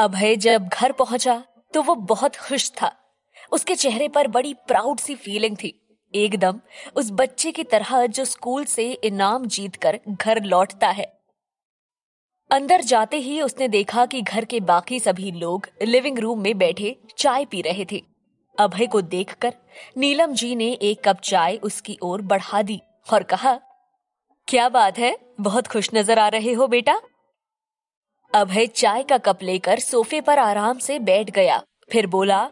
अभय जब घर पहुंचा तो वो बहुत खुश था उसके चेहरे पर बड़ी प्राउड सी फीलिंग थी एकदम उस बच्चे की तरह जो स्कूल से इनाम जीतकर घर लौटता है अंदर जाते ही उसने देखा कि घर के बाकी सभी लोग लिविंग रूम में बैठे चाय पी रहे थे अभय को देखकर नीलम जी ने एक कप चाय उसकी ओर बढ़ा दी और कहा क्या बात है बहुत खुश नजर आ रहे हो बेटा अभय चाय का कप लेकर सोफे पर आराम से बैठ गया फिर बोला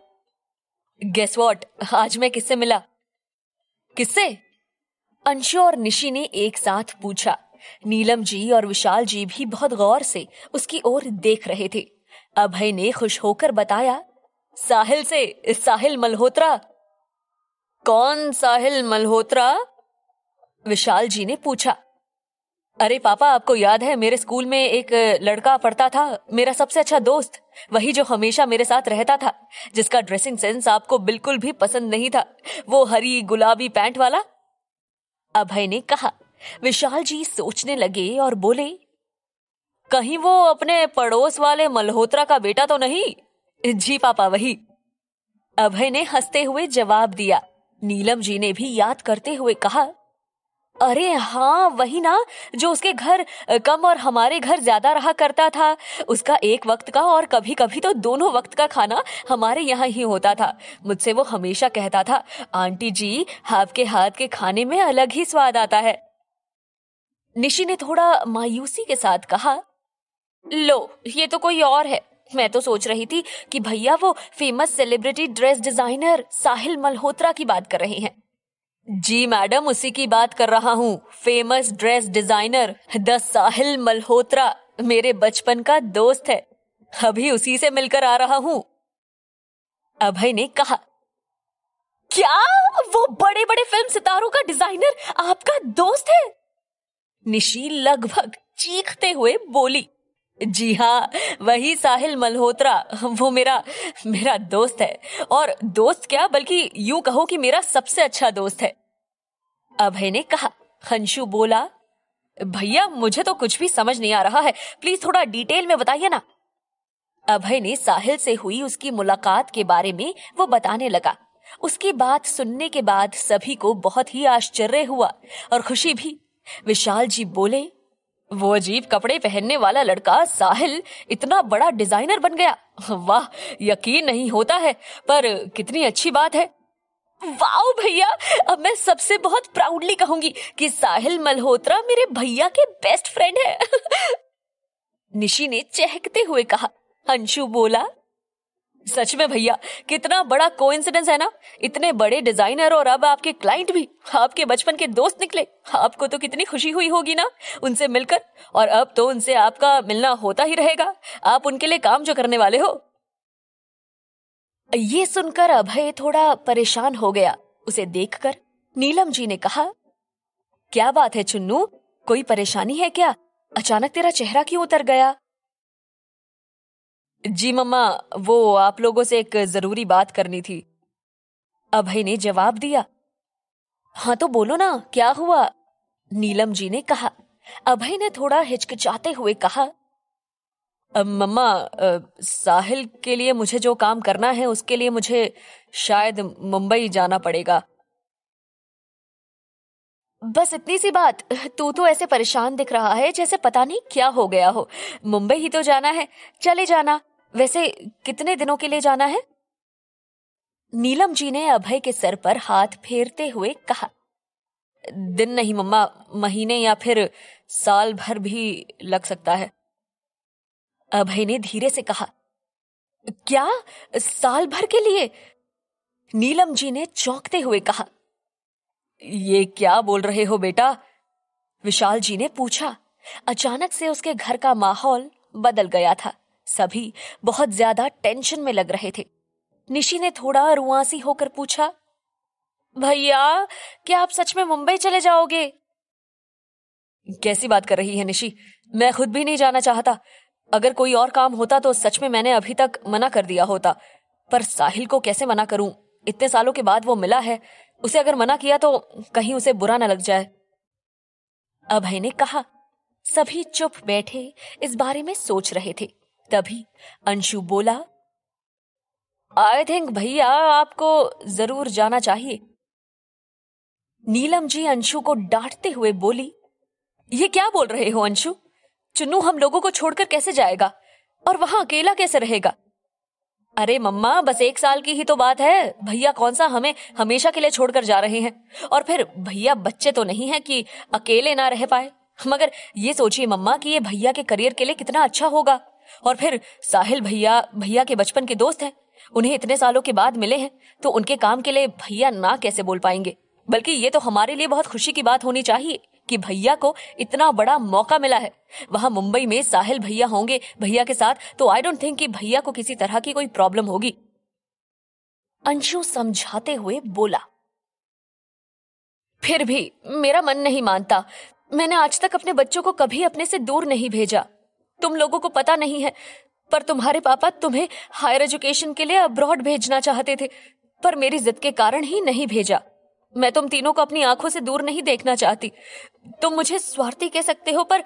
गेस वॉट आज मैं किससे मिला किससे अंशु और निशि ने एक साथ पूछा नीलम जी और विशाल जी भी बहुत गौर से उसकी ओर देख रहे थे अभय ने खुश होकर बताया साहिल से साहिल मल्होत्रा कौन साहिल मल्होत्रा विशाल जी ने पूछा अरे पापा आपको याद है मेरे स्कूल में एक लड़का पढ़ता था मेरा सबसे अच्छा दोस्त वही जो हमेशा मेरे साथ रहता था जिसका ड्रेसिंग सेंस आपको बिल्कुल भी पसंद नहीं था वो हरी गुलाबी पैंट वाला अभय ने कहा विशाल जी सोचने लगे और बोले कहीं वो अपने पड़ोस वाले मल्होत्रा का बेटा तो नहीं जी पापा वही अभय ने हंसते हुए जवाब दिया नीलम जी ने भी याद करते हुए कहा अरे हाँ वही ना जो उसके घर कम और हमारे घर ज्यादा रहा करता था उसका एक वक्त का और कभी कभी तो दोनों वक्त का खाना हमारे यहाँ ही होता था मुझसे वो हमेशा कहता था आंटी जी आपके हाथ के खाने में अलग ही स्वाद आता है निशी ने थोड़ा मायूसी के साथ कहा लो ये तो कोई और है मैं तो सोच रही थी कि भैया वो famous celebrity dress designer Sahil Malhotra की बात कर रहे हैं जी मैडम उसी की बात कर रहा हूँ famous dress designer the Sahil Malhotra मेरे बचपन का दोस्त है अभी उसी से मिलकर आ रहा हूँ अभय ने कहा क्या वो बड़े बड़े फिल्म सितारों का डिजाइनर आपका दोस्त है निशी लगभग चीखते हुए बोली जी हाँ वही साहिल मल्होत्रा वो मेरा मेरा दोस्त है और दोस्त क्या बल्कि यू कहो कि मेरा सबसे अच्छा दोस्त है अभय ने कहा हंशु बोला भैया मुझे तो कुछ भी समझ नहीं आ रहा है प्लीज थोड़ा डिटेल में बताइए ना अभय ने साहिल से हुई उसकी मुलाकात के बारे में वो बताने लगा उसकी बात सुनने के बाद सभी को बहुत ही आश्चर्य हुआ और खुशी भी विशाल जी बोले वो अजीब कपड़े पहनने वाला लड़का साहिल इतना बड़ा डिजाइनर बन गया वाह यकीन नहीं होता है पर कितनी अच्छी बात है वाओ भैया अब मैं सबसे बहुत प्राउडली कहूंगी कि साहिल मल्होत्रा मेरे भैया के बेस्ट फ्रेंड है निशी ने चहकते हुए कहा अंशु बोला सच में भैया कितना बड़ा कोइंसिडेंस है ना इतने बड़े डिजाइनर और अब आपके क्लाइंट भी आपके बचपन के दोस्त निकले आपको तो कितनी खुशी हुई होगी ना उनसे मिलकर और अब तो उनसे आपका मिलना होता ही रहेगा आप उनके लिए काम जो करने वाले हो ये सुनकर अभय थोड़ा परेशान हो गया उसे देखकर नीलम जी ने कहा क्या बात है चुन्नू कोई परेशानी है क्या अचानक तेरा चेहरा क्यों उतर गया जी मम्मा वो आप लोगों से एक जरूरी बात करनी थी अभय ने जवाब दिया हाँ तो बोलो ना क्या हुआ नीलम जी ने कहा अभय ने थोड़ा हिचकिचाते हुए कहा मम्मा साहिल के लिए मुझे जो काम करना है उसके लिए मुझे शायद मुंबई जाना पड़ेगा बस इतनी सी बात तू तो ऐसे परेशान दिख रहा है जैसे पता नहीं क्या हो गया हो मुंबई ही तो जाना है चले जाना वैसे कितने दिनों के लिए जाना है नीलम जी ने अभय के सर पर हाथ फेरते हुए कहा दिन नहीं मम्मा महीने या फिर साल भर भी लग सकता है अभय ने धीरे से कहा क्या साल भर के लिए नीलम जी ने चौंकते हुए कहा ये क्या बोल रहे हो बेटा विशाल जी ने पूछा अचानक से उसके घर का माहौल बदल गया था सभी बहुत ज्यादा टेंशन में लग रहे थे निशी ने थोड़ा रुआसी होकर पूछा भैया क्या आप सच में मुंबई चले जाओगे कैसी बात कर रही है निशी मैं खुद भी नहीं जाना चाहता अगर कोई और काम होता तो सच में मैंने अभी तक मना कर दिया होता पर साहिल को कैसे मना करूं इतने सालों के बाद वो मिला है उसे अगर मना किया तो कहीं उसे बुरा ना लग जाए अभय ने कहा सभी चुप बैठे इस बारे में सोच रहे थे तभी अंशु बोला आई थिंक भैया आपको जरूर जाना चाहिए नीलम जी अंशु को डांटते हुए बोली ये क्या बोल रहे हो अंशु चुन्नू हम लोगों को छोड़कर कैसे जाएगा और वहां अकेला कैसे रहेगा अरे मम्मा बस एक साल की ही तो बात है भैया कौन सा हमें हमेशा के लिए छोड़कर जा रहे हैं और फिर भैया बच्चे तो नहीं है कि अकेले ना रह पाए मगर ये सोचिए मम्मा कि ये भैया के करियर के लिए कितना अच्छा होगा और फिर साहिल भैया भैया के बचपन के दोस्त हैं उन्हें इतने सालों के बाद मिले हैं तो उनके काम के लिए भैया ना कैसे बोल पाएंगे बल्कि ये तो हमारे लिए बहुत खुशी की बात होनी चाहिए कि भैया को इतना बड़ा मौका मिला है वहाँ मुंबई में साहिल भैया होंगे भैया के साथ तो आई डोंट थिंक कि भैया को किसी तरह की कोई प्रॉब्लम होगी अंशु समझाते हुए बोला फिर भी मेरा मन नहीं मानता मैंने आज तक अपने बच्चों को कभी अपने से दूर नहीं भेजा तुम लोगों को पता नहीं है पर तुम्हारे पापा तुम्हें हायर एजुकेशन के लिए अब्रॉड भेजना चाहते थे पर मेरी जिद के कारण ही नहीं भेजा मैं तुम तीनों को अपनी आंखों से दूर नहीं देखना चाहती तुम मुझे स्वार्थी कह सकते हो पर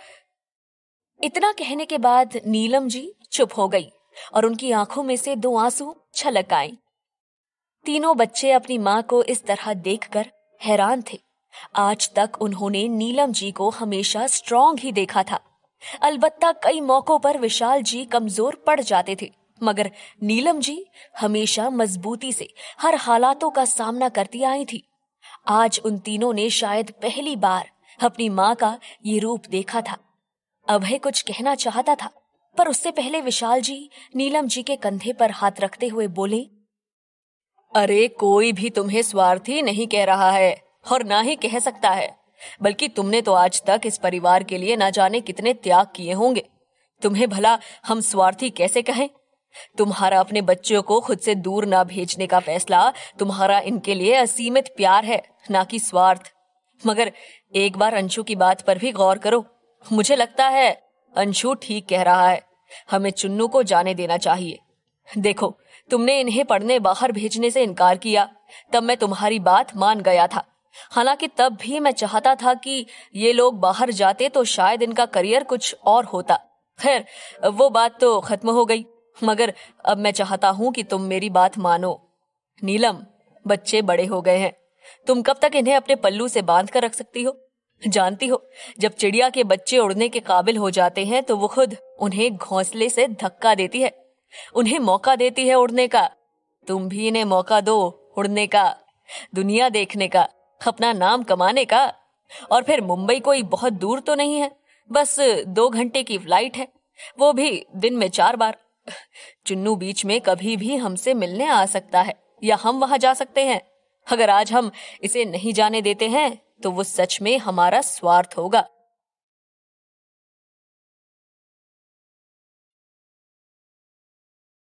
इतना कहने के बाद नीलम जी चुप हो गई और उनकी आंखों में से दो आंसू छलक आए तीनों बच्चे अपनी मां को इस तरह देखकर हैरान थे आज तक उन्होंने नीलम जी को हमेशा स्ट्रांग ही देखा था अलबत्ता कई मौकों पर विशाल जी कमजोर पड़ जाते थे मगर नीलम जी हमेशा मजबूती से हर हालातों का सामना करती आई थी आज उन तीनों ने शायद पहली बार अपनी माँ का ये रूप देखा था अभय कुछ कहना चाहता था पर उससे पहले विशाल जी नीलम जी के कंधे पर हाथ रखते हुए बोले अरे कोई भी तुम्हें स्वार्थी नहीं कह रहा है और ना ही कह सकता है बल्कि तुमने तो आज तक इस परिवार के लिए ना जाने कितने त्याग किए होंगे तुम्हें भला हम स्वार्थी कैसे कहें तुम्हारा अपने बच्चों को खुद से दूर ना भेजने का फैसला तुम्हारा इनके लिए असीमित प्यार है ना कि स्वार्थ मगर एक बार अंशु की बात पर भी गौर करो मुझे लगता है अंशु ठीक कह रहा है हमें चुन्नू को जाने देना चाहिए देखो तुमने इन्हें पढ़ने बाहर भेजने से इनकार किया तब मैं तुम्हारी बात मान गया था हालांकि तब भी मैं चाहता था कि ये लोग बाहर जाते तो शायद इनका करियर कुछ और होता खैर वो बात तो खत्म हो गई मगर अब मैं चाहता हूं कि तुम मेरी बात मानो नीलम बच्चे बड़े हो गए हैं तुम कब तक इन्हें अपने पल्लू से बांध कर रख सकती हो जानती हो जब चिड़िया के बच्चे उड़ने के काबिल हो जाते हैं तो वो खुद उन्हें घोंसले से धक्का देती है उन्हें मौका देती है उड़ने का तुम भी इन्हें मौका दो उड़ने का दुनिया देखने का अपना नाम कमाने का और फिर मुंबई कोई बहुत दूर तो नहीं है बस दो घंटे की फ्लाइट है वो भी दिन में चार बार चुन्नू बीच में कभी भी हमसे मिलने आ सकता है या हम वहां जा सकते हैं अगर आज हम इसे नहीं जाने देते हैं तो वो सच में हमारा स्वार्थ होगा